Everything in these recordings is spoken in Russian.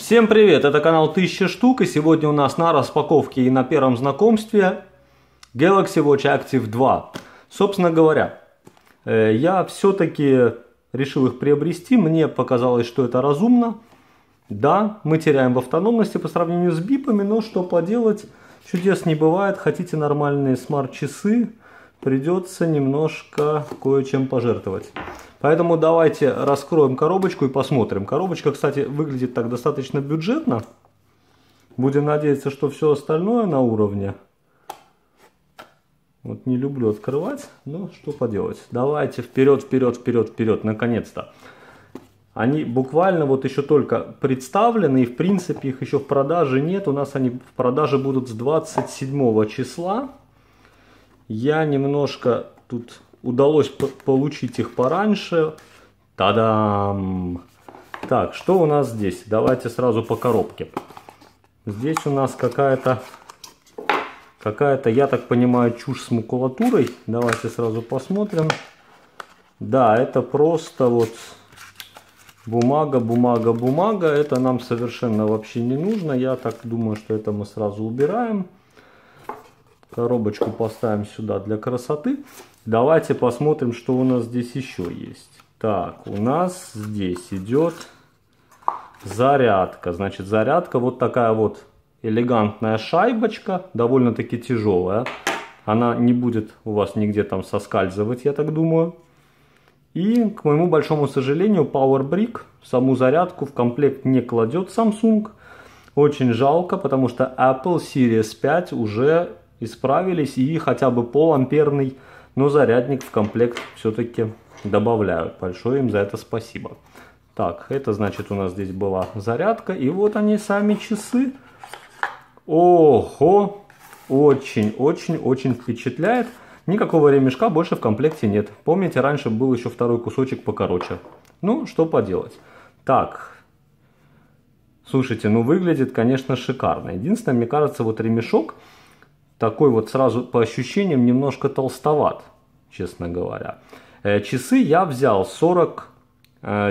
Всем привет, это канал 1000 штук и сегодня у нас на распаковке и на первом знакомстве Galaxy Watch Active 2. Собственно говоря, э, я все-таки решил их приобрести, мне показалось, что это разумно. Да, мы теряем в автономности по сравнению с бипами, но что поделать, чудес не бывает, хотите нормальные смарт-часы, придется немножко кое-чем пожертвовать. Поэтому давайте раскроем коробочку и посмотрим. Коробочка, кстати, выглядит так достаточно бюджетно. Будем надеяться, что все остальное на уровне. Вот не люблю открывать, но что поделать. Давайте вперед, вперед, вперед, вперед, наконец-то. Они буквально вот еще только представлены, и в принципе их еще в продаже нет. У нас они в продаже будут с 27 числа. Я немножко тут удалось получить их пораньше. Та-дам! Так, что у нас здесь? Давайте сразу по коробке. Здесь у нас какая-то, какая-то, я так понимаю, чушь с макулатурой. Давайте сразу посмотрим. Да, это просто вот бумага, бумага, бумага. Это нам совершенно вообще не нужно. Я так думаю, что это мы сразу убираем. Коробочку поставим сюда для красоты. Давайте посмотрим, что у нас здесь еще есть. Так, у нас здесь идет зарядка. Значит, зарядка вот такая вот элегантная шайбочка, довольно-таки тяжелая. Она не будет у вас нигде там соскальзывать, я так думаю. И, к моему большому сожалению, Power Brick саму зарядку в комплект не кладет Samsung. Очень жалко, потому что Apple Series 5 уже исправились и хотя бы пол амперный но зарядник в комплект все-таки добавляют. Большое им за это спасибо. Так, это значит у нас здесь была зарядка. И вот они сами часы. Ого! Очень-очень-очень впечатляет. Никакого ремешка больше в комплекте нет. Помните, раньше был еще второй кусочек покороче. Ну, что поделать. Так. Слушайте, ну выглядит, конечно, шикарно. Единственное, мне кажется, вот ремешок такой вот сразу по ощущениям немножко толстоват, честно говоря. Э, часы я взял 44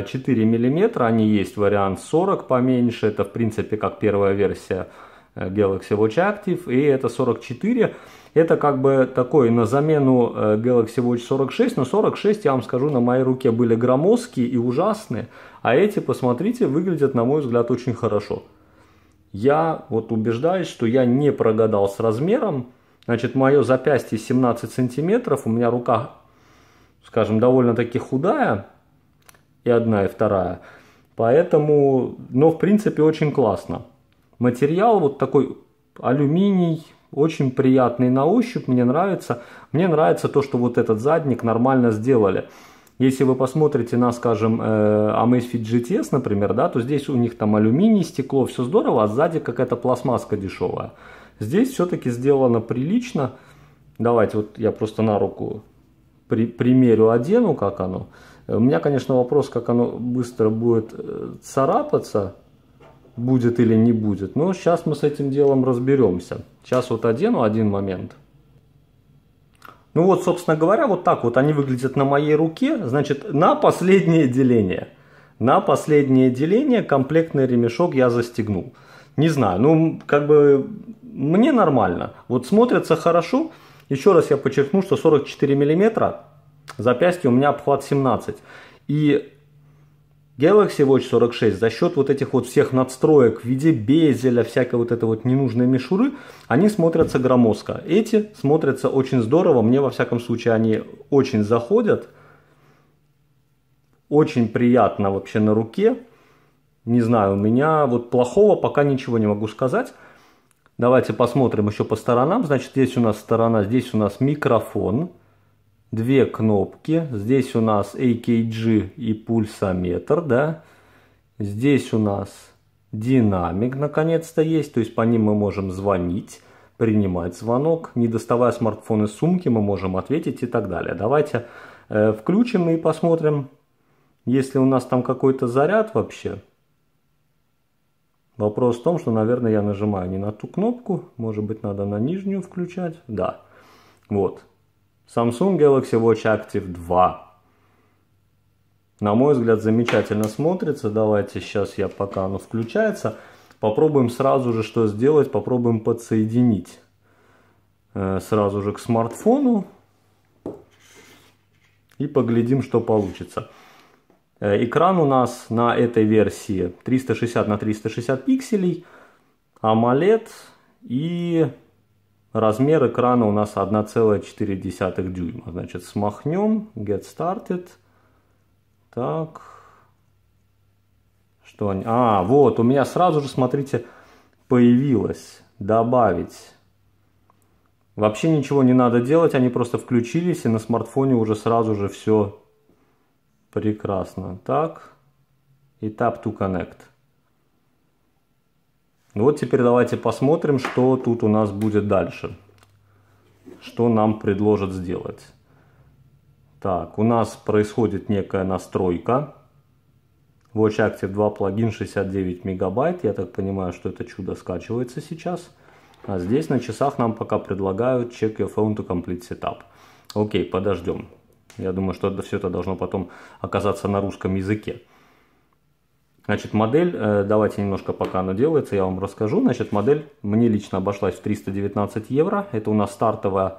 э, миллиметра, они есть вариант 40 поменьше, это в принципе как первая версия э, Galaxy Watch Active, и это 44 это как бы такой на замену Galaxy Watch 46, но 46, я вам скажу, на моей руке были громоздкие и ужасные, а эти, посмотрите, выглядят, на мой взгляд, очень хорошо я вот убеждаюсь, что я не прогадал с размером. Значит, мое запястье 17 сантиметров, у меня рука, скажем, довольно-таки худая, и одна, и вторая. Поэтому, но в принципе очень классно. Материал вот такой алюминий, очень приятный на ощупь, мне нравится. Мне нравится то, что вот этот задник нормально сделали. Если вы посмотрите на, скажем, э, Amazfit GTS, например, да, то здесь у них там алюминий, стекло, все здорово, а сзади какая-то пластмасска дешевая. Здесь все-таки сделано прилично. Давайте вот я просто на руку при, примерю, одену, как оно. Э, у меня, конечно, вопрос, как оно быстро будет э, царапаться, будет или не будет. Но сейчас мы с этим делом разберемся. Сейчас вот одену один момент. Ну вот, собственно говоря, вот так вот они выглядят на моей руке. Значит, на последнее деление. На последнее деление комплектный ремешок я застегнул. Не знаю, ну как бы мне нормально. Вот смотрится хорошо. Еще раз я подчеркну, что 44 миллиметра запястье у меня обхват 17. И Galaxy Watch 46 за счет вот этих вот всех надстроек в виде безеля, всякой вот этой вот ненужной мишуры, они смотрятся громоздко. Эти смотрятся очень здорово, мне во всяком случае они очень заходят. Очень приятно вообще на руке. Не знаю, у меня вот плохого пока ничего не могу сказать. Давайте посмотрим еще по сторонам. Значит, здесь у нас сторона, здесь у нас микрофон две кнопки. Здесь у нас AKG и пульсометр, да. Здесь у нас динамик наконец-то есть, то есть по ним мы можем звонить, принимать звонок. Не доставая смартфон из сумки, мы можем ответить и так далее. Давайте э, включим и посмотрим, если у нас там какой-то заряд вообще. Вопрос в том, что, наверное, я нажимаю не на ту кнопку. Может быть, надо на нижнюю включать. Да. Вот. Samsung Galaxy Watch Active 2. На мой взгляд, замечательно смотрится. Давайте сейчас я, пока оно включается, попробуем сразу же что сделать. Попробуем подсоединить э, сразу же к смартфону. И поглядим, что получится. Э, экран у нас на этой версии 360 на 360 пикселей, AMOLED и Размер экрана у нас 1,4 дюйма. Значит, смахнем. Get started. Так. Что они... А, вот, у меня сразу же, смотрите, появилось. Добавить. Вообще ничего не надо делать, они просто включились, и на смартфоне уже сразу же все прекрасно. Так. И tap to connect. Ну вот теперь давайте посмотрим, что тут у нас будет дальше. Что нам предложат сделать. Так, у нас происходит некая настройка. Watch Active 2 плагин 69 мегабайт. Я так понимаю, что это чудо скачивается сейчас. А здесь на часах нам пока предлагают check your phone to complete setup. Окей, подождем. Я думаю, что это все это должно потом оказаться на русском языке. Значит, модель, э, давайте немножко пока она делается, я вам расскажу. Значит, модель мне лично обошлась в 319 евро. Это у нас стартовая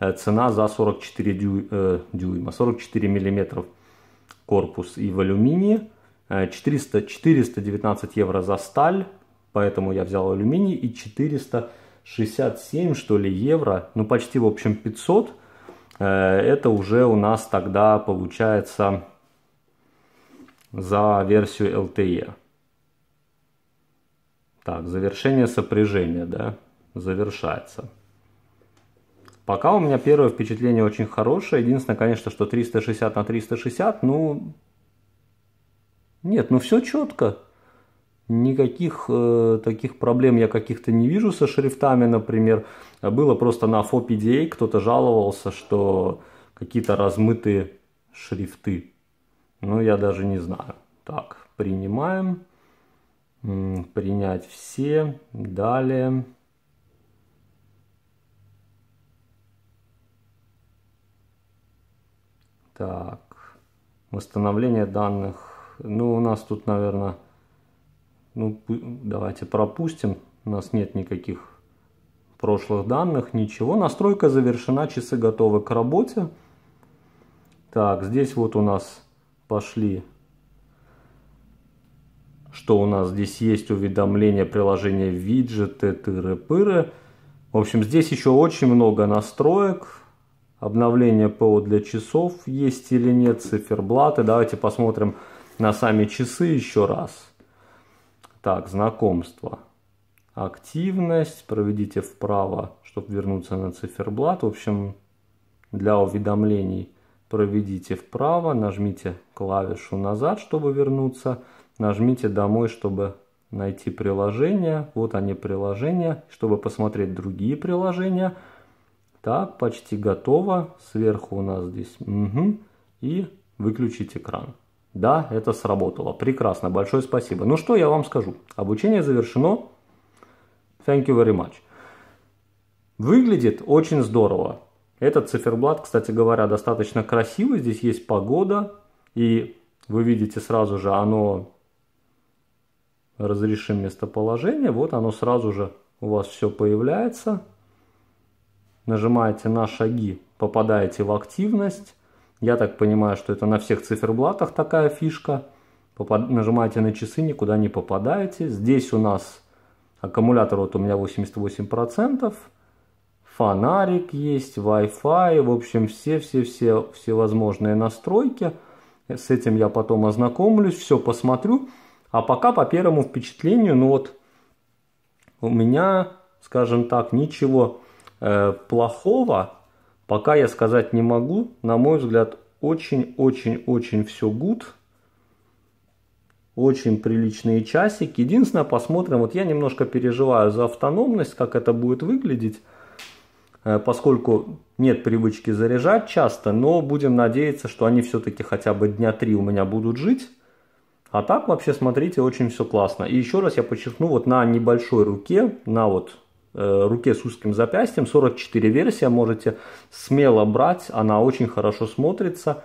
э, цена за 44 дю, э, дюйма, 44 миллиметров корпус и в алюминии. 400, э, 419 евро за сталь, поэтому я взял алюминий. И 467, что ли, евро, ну почти, в общем, 500. Э, это уже у нас тогда получается за версию LTE. Так, завершение сопряжения, да, завершается. Пока у меня первое впечатление очень хорошее. Единственное, конечно, что 360 на 360, ну... Нет, ну все четко. Никаких э, таких проблем я каких-то не вижу со шрифтами, например. Было просто на FOPDA кто-то жаловался, что какие-то размытые шрифты. Ну, я даже не знаю. Так, принимаем. Принять все. Далее. Так, восстановление данных. Ну, у нас тут, наверное, ну, давайте пропустим. У нас нет никаких прошлых данных, ничего. Настройка завершена, часы готовы к работе. Так, здесь вот у нас пошли, что у нас здесь есть уведомления, приложения, виджеты, тыры-пыры. В общем, здесь еще очень много настроек. Обновление ПО для часов есть или нет, циферблаты. Давайте посмотрим на сами часы еще раз. Так, знакомство. Активность. Проведите вправо, чтобы вернуться на циферблат. В общем, для уведомлений проведите вправо, нажмите клавишу назад, чтобы вернуться, нажмите домой, чтобы найти приложение. Вот они приложения, чтобы посмотреть другие приложения. Так, почти готово. Сверху у нас здесь угу. и выключить экран. Да, это сработало. Прекрасно, большое спасибо. Ну что я вам скажу. Обучение завершено. Thank you very much. Выглядит очень здорово. Этот циферблат, кстати говоря, достаточно красивый. Здесь есть погода. И вы видите сразу же, оно разрешим местоположение. Вот оно сразу же у вас все появляется. Нажимаете на шаги, попадаете в активность. Я так понимаю, что это на всех циферблатах такая фишка. Попад... Нажимаете на часы, никуда не попадаете. Здесь у нас аккумулятор, вот у меня 88% фонарик есть, Wi-Fi, в общем, все-все-все всевозможные настройки. С этим я потом ознакомлюсь, все посмотрю. А пока по первому впечатлению, ну вот у меня, скажем так, ничего э, плохого пока я сказать не могу. На мой взгляд, очень-очень-очень все good. Очень приличные часики. Единственное, посмотрим, вот я немножко переживаю за автономность, как это будет выглядеть. Э, поскольку нет привычки заряжать часто, но будем надеяться, что они все-таки хотя бы дня три у меня будут жить. А так вообще, смотрите, очень все классно. И еще раз я подчеркну, вот на небольшой руке, на вот э, руке с узким запястьем, 44 версия, можете смело брать, она очень хорошо смотрится.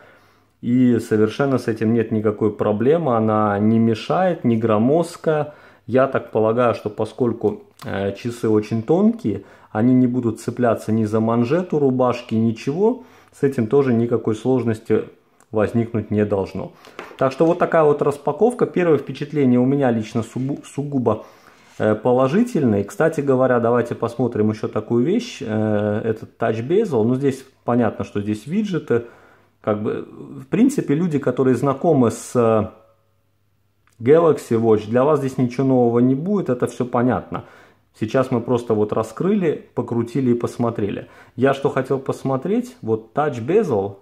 И совершенно с этим нет никакой проблемы, она не мешает, не громоздкая я так полагаю, что поскольку э, часы очень тонкие, они не будут цепляться ни за манжету рубашки, ничего. С этим тоже никакой сложности возникнуть не должно. Так что вот такая вот распаковка. Первое впечатление у меня лично сугу сугубо э, положительное. Кстати говоря, давайте посмотрим еще такую вещь. Э, этот Touch Bezel. Ну, здесь понятно, что здесь виджеты. Как бы, в принципе, люди, которые знакомы с Galaxy Watch. Для вас здесь ничего нового не будет, это все понятно. Сейчас мы просто вот раскрыли, покрутили и посмотрели. Я что хотел посмотреть, вот Touch Bezel.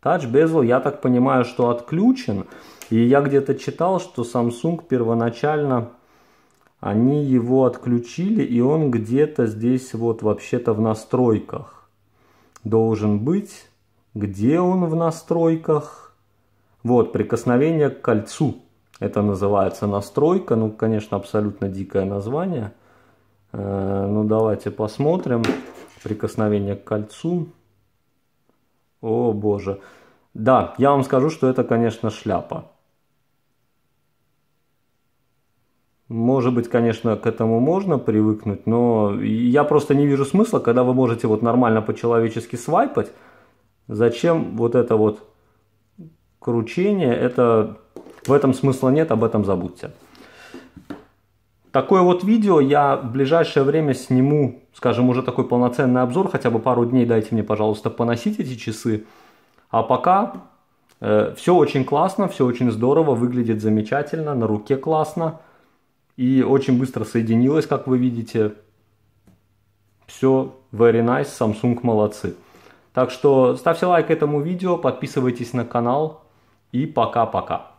Touch Bezel, я так понимаю, что отключен. И я где-то читал, что Samsung первоначально они его отключили, и он где-то здесь вот вообще-то в настройках должен быть. Где он в настройках? Вот, прикосновение к кольцу. Это называется настройка. Ну, конечно, абсолютно дикое название. Э, ну, давайте посмотрим. Прикосновение к кольцу. О, боже. Да, я вам скажу, что это, конечно, шляпа. Может быть, конечно, к этому можно привыкнуть, но я просто не вижу смысла, когда вы можете вот нормально по-человечески свайпать. Зачем вот это вот кручение, это в этом смысла нет, об этом забудьте. Такое вот видео я в ближайшее время сниму, скажем, уже такой полноценный обзор, хотя бы пару дней дайте мне, пожалуйста, поносить эти часы. А пока э, все очень классно, все очень здорово, выглядит замечательно, на руке классно. И очень быстро соединилось, как вы видите. Все very nice, Samsung молодцы. Так что ставьте лайк этому видео, подписывайтесь на канал, и пока-пока.